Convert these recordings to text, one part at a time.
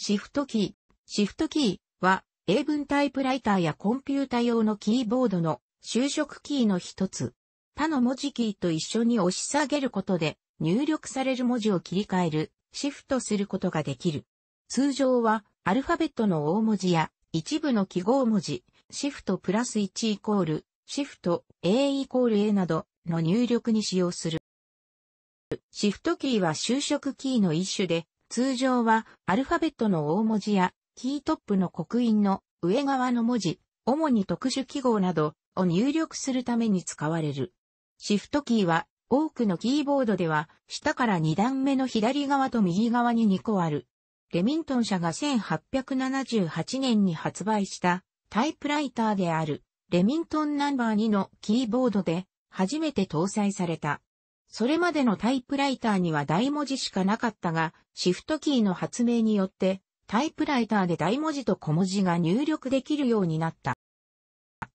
シフトキー。シフトキーは英文タイプライターやコンピュータ用のキーボードの就職キーの一つ。他の文字キーと一緒に押し下げることで入力される文字を切り替える、シフトすることができる。通常はアルファベットの大文字や一部の記号文字、シフトプラス1イコール、シフト A イコール A などの入力に使用する。シフトキーは就職キーの一種で、通常はアルファベットの大文字やキートップの刻印の上側の文字、主に特殊記号などを入力するために使われる。シフトキーは多くのキーボードでは下から2段目の左側と右側に2個ある。レミントン社が1878年に発売したタイプライターであるレミントンナンバー2のキーボードで初めて搭載された。それまでのタイプライターには大文字しかなかったが、シフトキーの発明によって、タイプライターで大文字と小文字が入力できるようになった。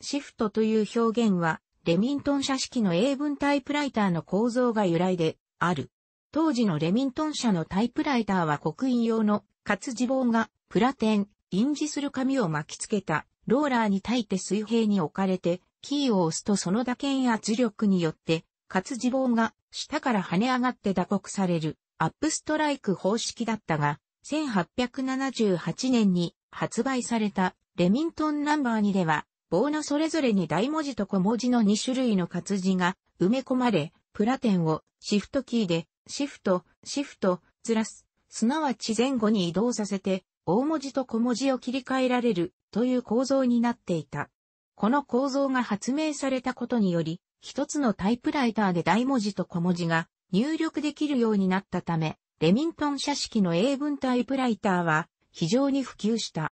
シフトという表現は、レミントン社式の英文タイプライターの構造が由来である。当時のレミントン社のタイプライターは刻印用の活字棒がプラテン、印字する紙を巻きつけたローラーに耐えて水平に置かれて、キーを押すとその打鍵圧力によって活字棒が下から跳ね上がって打撲されるアップストライク方式だったが、1878年に発売されたレミントンナンバー2では、棒のそれぞれに大文字と小文字の2種類の活字が埋め込まれ、プラテンをシフトキーで、シフト、シフト、ずらす、すなわち前後に移動させて、大文字と小文字を切り替えられるという構造になっていた。この構造が発明されたことにより、一つのタイプライターで大文字と小文字が入力できるようになったため、レミントン社式の英文タイプライターは非常に普及した。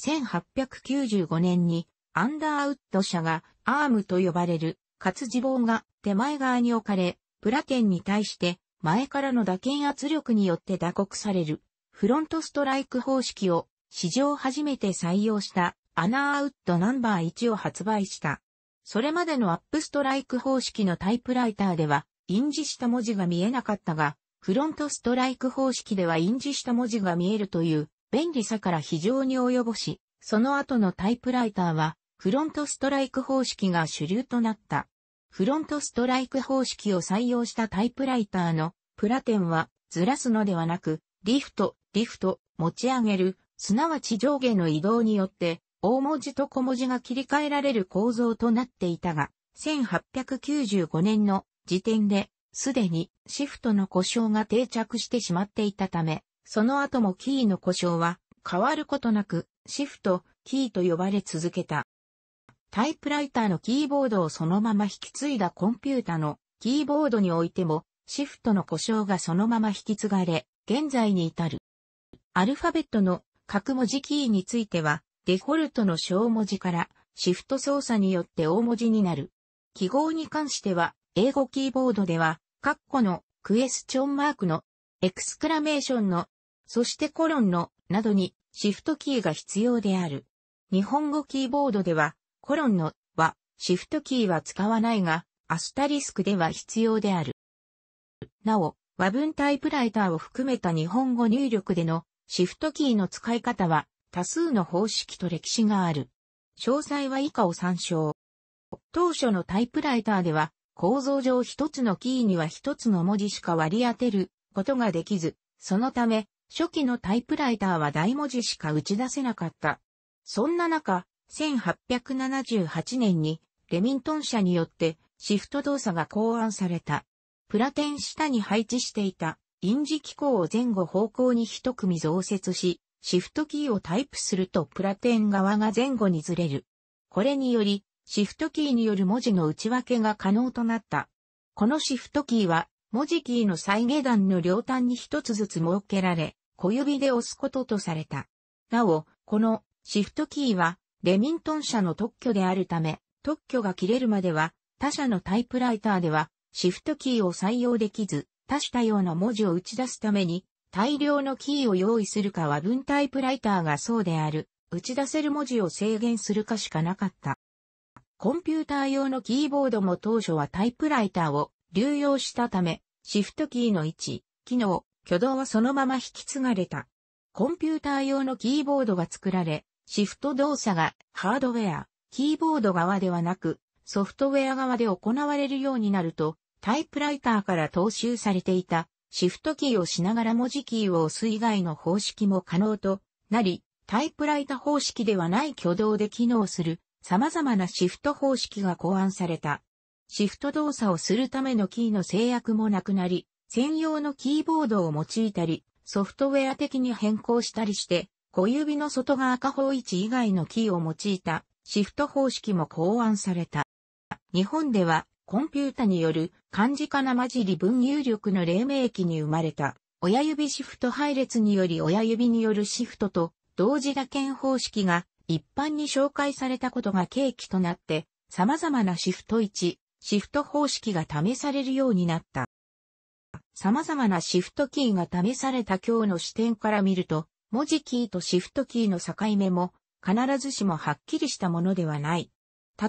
1895年にアンダーウッド社がアームと呼ばれる活字棒が手前側に置かれ、プラテンに対して前からの打鍵圧力によって打刻されるフロントストライク方式を史上初めて採用したアナーウッドナンバー1を発売した。それまでのアップストライク方式のタイプライターでは、印字した文字が見えなかったが、フロントストライク方式では印字した文字が見えるという便利さから非常に及ぼし、その後のタイプライターは、フロントストライク方式が主流となった。フロントストライク方式を採用したタイプライターのプラテンはずらすのではなく、リフト、リフト、持ち上げる、すなわち上下の移動によって大文字と小文字が切り替えられる構造となっていたが、1895年の時点で、すでにシフトの故障が定着してしまっていたため、その後もキーの故障は変わることなく、シフト、キーと呼ばれ続けた。タイプライターのキーボードをそのまま引き継いだコンピュータのキーボードにおいても、シフトの故障がそのまま引き継がれ、現在に至る。アルファベットの各文字キーについては、デフォルトの小文字からシフト操作によって大文字になる。記号に関しては、英語キーボードでは、カッコの、クエスチョンマークの、エクスクラメーションの、そしてコロンの、などに、シフトキーが必要である。日本語キーボードでは、コロンの、は、シフトキーは使わないが、アスタリスクでは必要である。なお、和文タイプライターを含めた日本語入力でのシフトキーの使い方は多数の方式と歴史がある。詳細は以下を参照。当初のタイプライターでは、構造上一つのキーには一つの文字しか割り当てることができず、そのため、初期のタイプライターは大文字しか打ち出せなかった。そんな中、1878年にレミントン社によってシフト動作が考案された。プラテン下に配置していた印字機構を前後方向に一組増設し、シフトキーをタイプするとプラテン側が前後にずれる。これにより、シフトキーによる文字の内訳が可能となった。このシフトキーは、文字キーの再下段の両端に一つずつ設けられ、小指で押すこととされた。なお、このシフトキーは、レミントン社の特許であるため、特許が切れるまでは、他社のタイプライターでは、シフトキーを採用できず、多種多様な文字を打ち出すために、大量のキーを用意するかは文タイプライターがそうである、打ち出せる文字を制限するかしかなかった。コンピューター用のキーボードも当初はタイプライターを流用したため、シフトキーの位置、機能、挙動はそのまま引き継がれた。コンピューター用のキーボードが作られ、シフト動作がハードウェア、キーボード側ではなく、ソフトウェア側で行われるようになると、タイプライターから踏襲されていたシフトキーをしながら文字キーを押す以外の方式も可能となり、タイプライタ方式ではない挙動で機能する様々なシフト方式が考案された。シフト動作をするためのキーの制約もなくなり、専用のキーボードを用いたり、ソフトウェア的に変更したりして、小指の外側下方位置以外のキーを用いたシフト方式も考案された。日本ではコンピュータによる漢字かな混じり文入力の黎明期に生まれた、親指シフト配列により親指によるシフトと同時打鍵方式が一般に紹介されたことが契機となって、様々なシフト1、シフト方式が試されるようになった。様々なシフトキーが試された今日の視点から見ると、文字キーとシフトキーの境目も必ずしもはっきりしたものではない。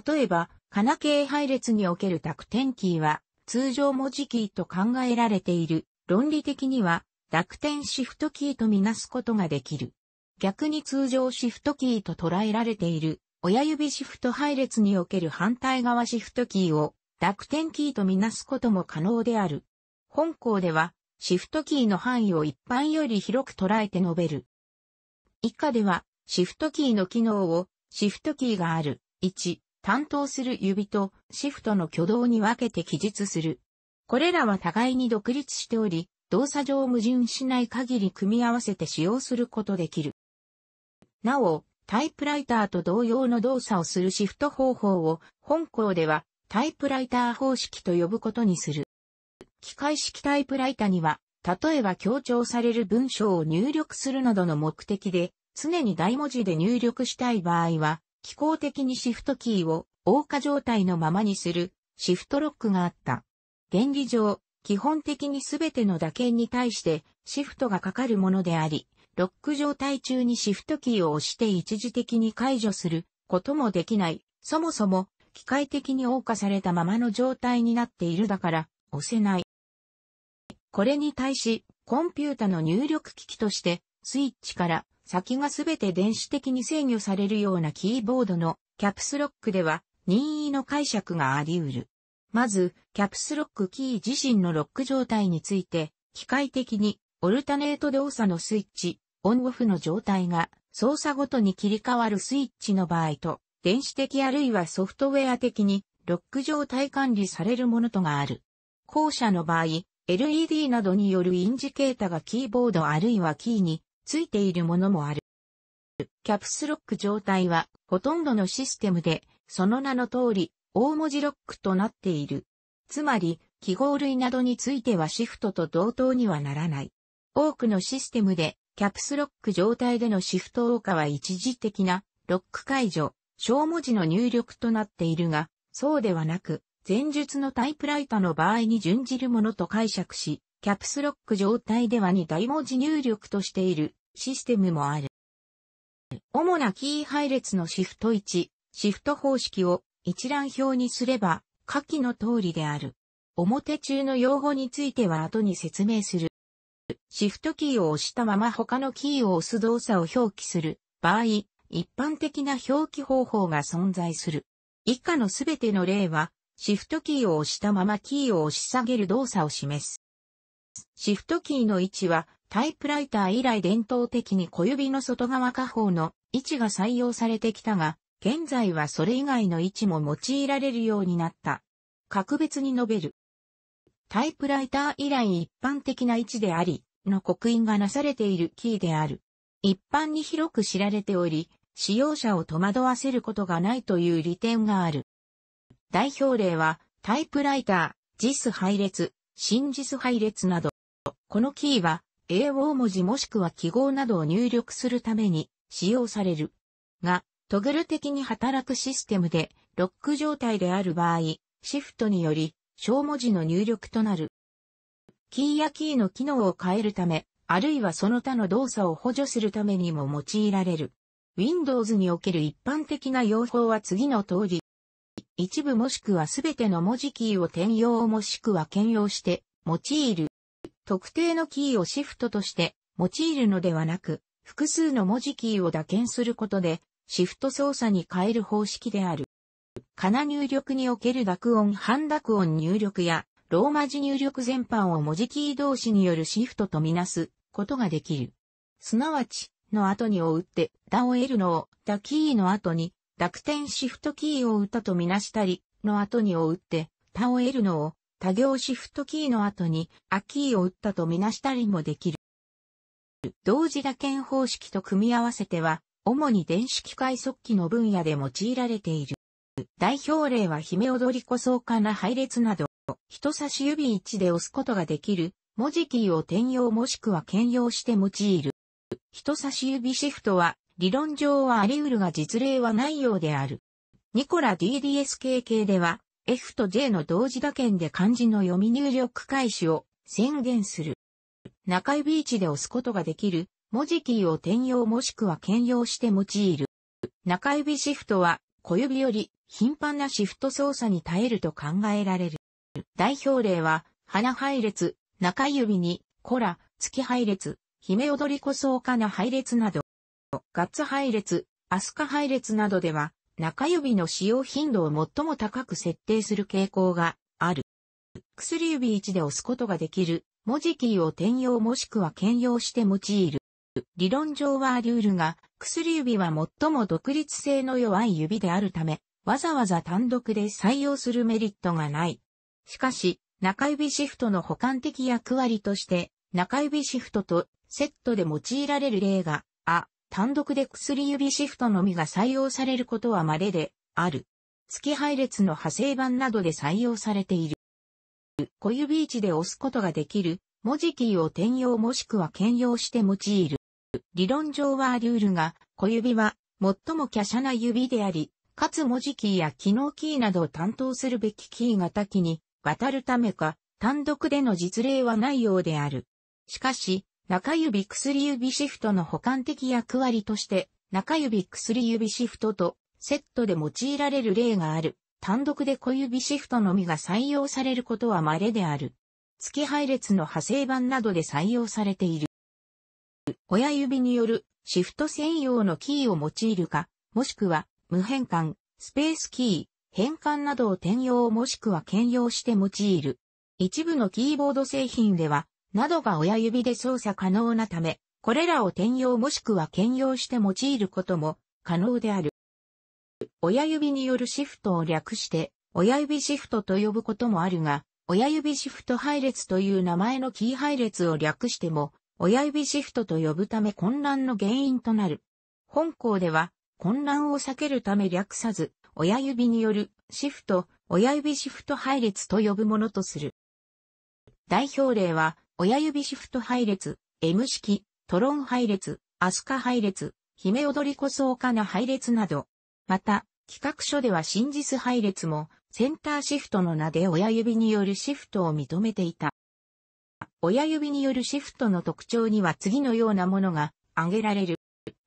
例えば、カナ系配列における濁点キーは、通常文字キーと考えられている。論理的には、濁点シフトキーとみなすことができる。逆に通常シフトキーと捉えられている、親指シフト配列における反対側シフトキーを、濁点キーとみなすことも可能である。本校では、シフトキーの範囲を一般より広く捉えて述べる。以下では、シフトキーの機能を、シフトキーがある、1、担当する指とシフトの挙動に分けて記述する。これらは互いに独立しており、動作上矛盾しない限り組み合わせて使用することできる。なお、タイプライターと同様の動作をするシフト方法を本校ではタイプライター方式と呼ぶことにする。機械式タイプライターには、例えば強調される文章を入力するなどの目的で、常に大文字で入力したい場合は、機構的にシフトキーを謳歌状態のままにするシフトロックがあった。原理上、基本的にすべての打鍵に対してシフトがかかるものであり、ロック状態中にシフトキーを押して一時的に解除することもできない。そもそも機械的に謳歌されたままの状態になっているだから押せない。これに対し、コンピュータの入力機器として、スイッチから先がすべて電子的に制御されるようなキーボードのキャプスロックでは任意の解釈があり得る。まず、キャプスロックキー自身のロック状態について、機械的にオルタネート動作のスイッチ、オンオフの状態が操作ごとに切り替わるスイッチの場合と、電子的あるいはソフトウェア的にロック状態管理されるものとがある。後者の場合、LED などによるインジケータがキーボードあるいはキーについているものもある。キャプスロック状態はほとんどのシステムで、その名の通り、大文字ロックとなっている。つまり、記号類などについてはシフトと同等にはならない。多くのシステムで、キャプスロック状態でのシフト多化は一時的なロック解除、小文字の入力となっているが、そうではなく、前述のタイプライターの場合に準じるものと解釈し、キャプスロック状態では2大文字入力としているシステムもある。主なキー配列のシフト1、シフト方式を一覧表にすれば、下記の通りである。表中の用語については後に説明する。シフトキーを押したまま他のキーを押す動作を表記する場合、一般的な表記方法が存在する。以下のすべての例は、シフトキーを押したままキーを押し下げる動作を示す。シフトキーの位置はタイプライター以来伝統的に小指の外側下方の位置が採用されてきたが、現在はそれ以外の位置も用いられるようになった。格別に述べる。タイプライター以来一般的な位置であり、の刻印がなされているキーである。一般に広く知られており、使用者を戸惑わせることがないという利点がある。代表例は、タイプライター、JIS 配列、新 JIS 配列など。このキーは、英語文字もしくは記号などを入力するために使用される。が、トグル的に働くシステムで、ロック状態である場合、シフトにより、小文字の入力となる。キーやキーの機能を変えるため、あるいはその他の動作を補助するためにも用いられる。Windows における一般的な用法は次の通り。一部もしくはすべての文字キーを転用もしくは兼用して用いる。特定のキーをシフトとして用いるのではなく、複数の文字キーを打鍵することで、シフト操作に変える方式である。カナ入力における濁音、半濁音入力や、ローマ字入力全般を文字キー同士によるシフトとみなすことができる。すなわち、の後にを打って、ダを得るのを、ダキーの後に、濁点シフトキーを打ったとみなしたり、の後にを打って、タを得るのを、多行シフトキーの後に、アキーを打ったとみなしたりもできる。同時打鍵方式と組み合わせては、主に電子機械速記の分野で用いられている。代表例は姫踊り子相関な配列など、人差し指1で押すことができる、文字キーを転用もしくは兼用して用いる。人差し指シフトは、理論上はあり得るが実例はないようである。ニコラ DDSKK では、F と J の同時打鍵で漢字の読み入力開始を宣言する。中指位置で押すことができる文字キーを転用もしくは兼用して用いる。中指シフトは小指より頻繁なシフト操作に耐えると考えられる。代表例は、鼻配列、中指に、コラ、月配列、姫踊りこそおかな配列など、ガッツ配列、アスカ配列などでは、中指の使用頻度を最も高く設定する傾向がある。薬指1で押すことができる文字キーを転用もしくは兼用して用いる。理論上はルールが薬指は最も独立性の弱い指であるため、わざわざ単独で採用するメリットがない。しかし、中指シフトの補完的役割として、中指シフトとセットで用いられる例が、あ、単独で薬指シフトのみが採用されることは稀である。月配列の派生版などで採用されている。小指位置で押すことができる文字キーを転用もしくは兼用して用いる。理論上はルールが小指は最も華奢な指であり、かつ文字キーや機能キーなどを担当するべきキーが多岐に渡るためか、単独での実例はないようである。しかし、中指薬指シフトの補完的役割として、中指薬指シフトとセットで用いられる例がある。単独で小指シフトのみが採用されることは稀である。月配列の派生版などで採用されている。親指によるシフト専用のキーを用いるか、もしくは無変換、スペースキー、変換などを転用もしくは兼用して用いる。一部のキーボード製品では、などが親指で操作可能なため、これらを転用もしくは兼用して用いることも可能である。親指によるシフトを略して、親指シフトと呼ぶこともあるが、親指シフト配列という名前のキー配列を略しても、親指シフトと呼ぶため混乱の原因となる。本校では、混乱を避けるため略さず、親指によるシフト、親指シフト配列と呼ぶものとする。代表例は、親指シフト配列、M 式、トロン配列、アスカ配列、姫踊りこそおかな配列など。また、企画書では真実配列も、センターシフトの名で親指によるシフトを認めていた。親指によるシフトの特徴には次のようなものが挙げられる。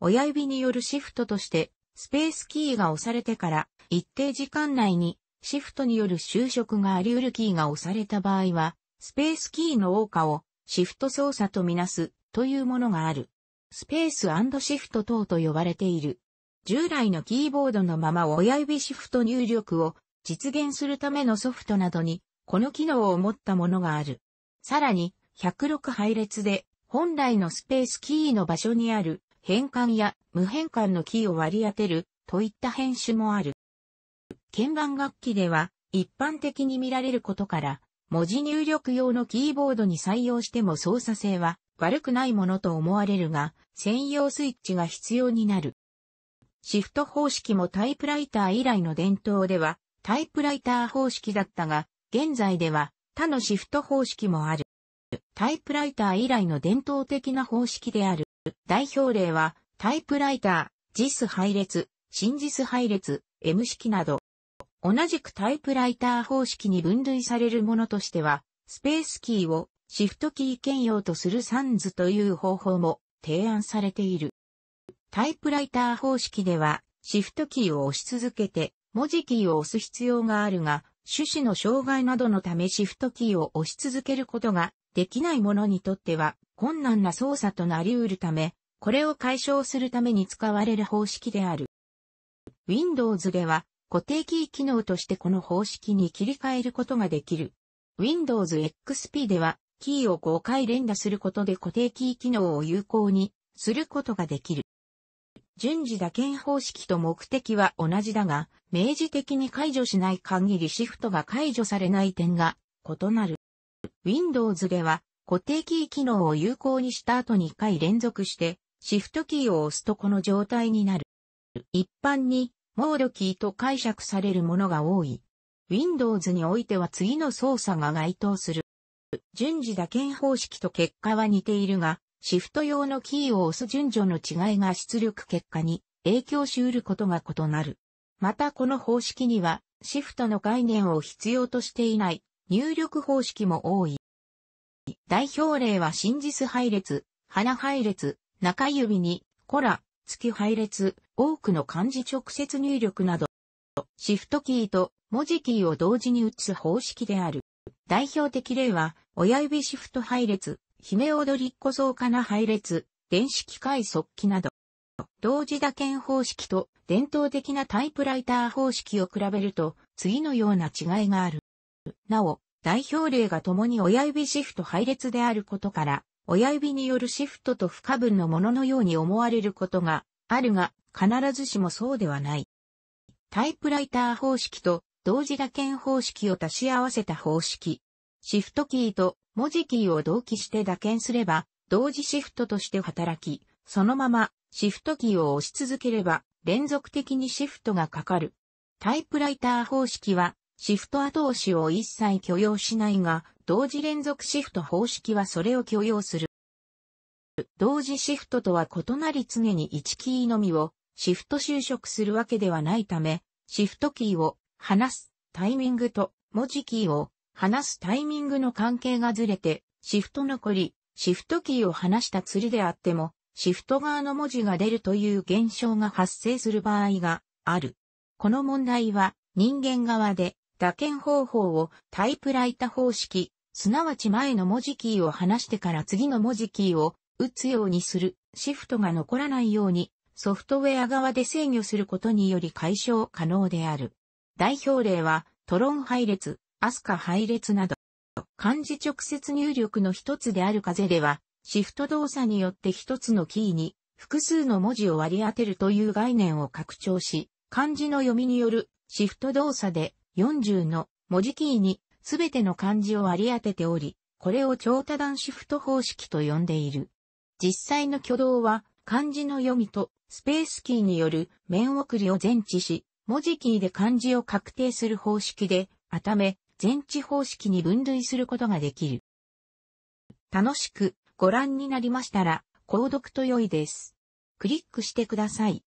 親指によるシフトとして、スペースキーが押されてから一定時間内にシフトによる就職があり得るキーが押された場合は、スペースキーの多化をシフト操作とみなすというものがある。スペースシフト等と呼ばれている。従来のキーボードのまま親指シフト入力を実現するためのソフトなどにこの機能を持ったものがある。さらに106配列で本来のスペースキーの場所にある変換や無変換のキーを割り当てるといった編集もある。鍵盤楽器では一般的に見られることから文字入力用のキーボードに採用しても操作性は悪くないものと思われるが、専用スイッチが必要になる。シフト方式もタイプライター以来の伝統では、タイプライター方式だったが、現在では他のシフト方式もある。タイプライター以来の伝統的な方式である。代表例は、タイプライター、JIS 配列、真 JIS 配列、M 式など。同じくタイプライター方式に分類されるものとしては、スペースキーをシフトキー兼用とするサンズという方法も提案されている。タイプライター方式では、シフトキーを押し続けて、文字キーを押す必要があるが、趣旨の障害などのためシフトキーを押し続けることができないものにとっては困難な操作となり得るため、これを解消するために使われる方式である。Windows では固定キー機能としてこの方式に切り替えることができる。Windows XP では、キーを5回連打することで固定キー機能を有効にすることができる。順次打鍵方式と目的は同じだが、明示的に解除しない限りシフトが解除されない点が異なる。Windows では固定キー機能を有効にした後2回連続してシフトキーを押すとこの状態になる。一般にモードキーと解釈されるものが多い。Windows においては次の操作が該当する。順次打鍵方式と結果は似ているが、シフト用のキーを押す順序の違いが出力結果に影響し得ることが異なる。またこの方式には、シフトの概念を必要としていない入力方式も多い。代表例は真実配列、花配列、中指に、コラ、付き配列、多くの漢字直接入力など、シフトキーと文字キーを同時に打つ方式である。代表的例は、親指シフト配列、姫踊りっ子増加な配列、電子機械速記など、同時打鍵方式と伝統的なタイプライター方式を比べると、次のような違いがある。なお、代表例が共に親指シフト配列であることから、親指によるシフトと不可分のもののように思われることがあるが、必ずしもそうではない。タイプライター方式と同時打鍵方式を足し合わせた方式。シフトキーと文字キーを同期して打鍵すれば、同時シフトとして働き、そのままシフトキーを押し続ければ連続的にシフトがかかる。タイプライター方式はシフト後押しを一切許容しないが、同時連続シフト方式はそれを許容する。同時シフトとは異なり常に1キーのみをシフト就職するわけではないため、シフトキーを離すタイミングと文字キーを離すタイミングの関係がずれて、シフト残り、シフトキーを離した釣りであっても、シフト側の文字が出るという現象が発生する場合がある。この問題は人間側で打鍵方法をタイプライタ方式すなわち前の文字キーを離してから次の文字キーを打つようにする、シフトが残らないように、ソフトウェア側で制御することにより解消可能である。代表例は、トロン配列、アスカ配列など、漢字直接入力の一つである風では、シフト動作によって一つのキーに複数の文字を割り当てるという概念を拡張し、漢字の読みによるシフト動作で40の文字キーにすべての漢字を割り当てており、これを超多段シフト方式と呼んでいる。実際の挙動は、漢字の読みとスペースキーによる面送りを前置し、文字キーで漢字を確定する方式で、あため、前置方式に分類することができる。楽しくご覧になりましたら、購読と良いです。クリックしてください。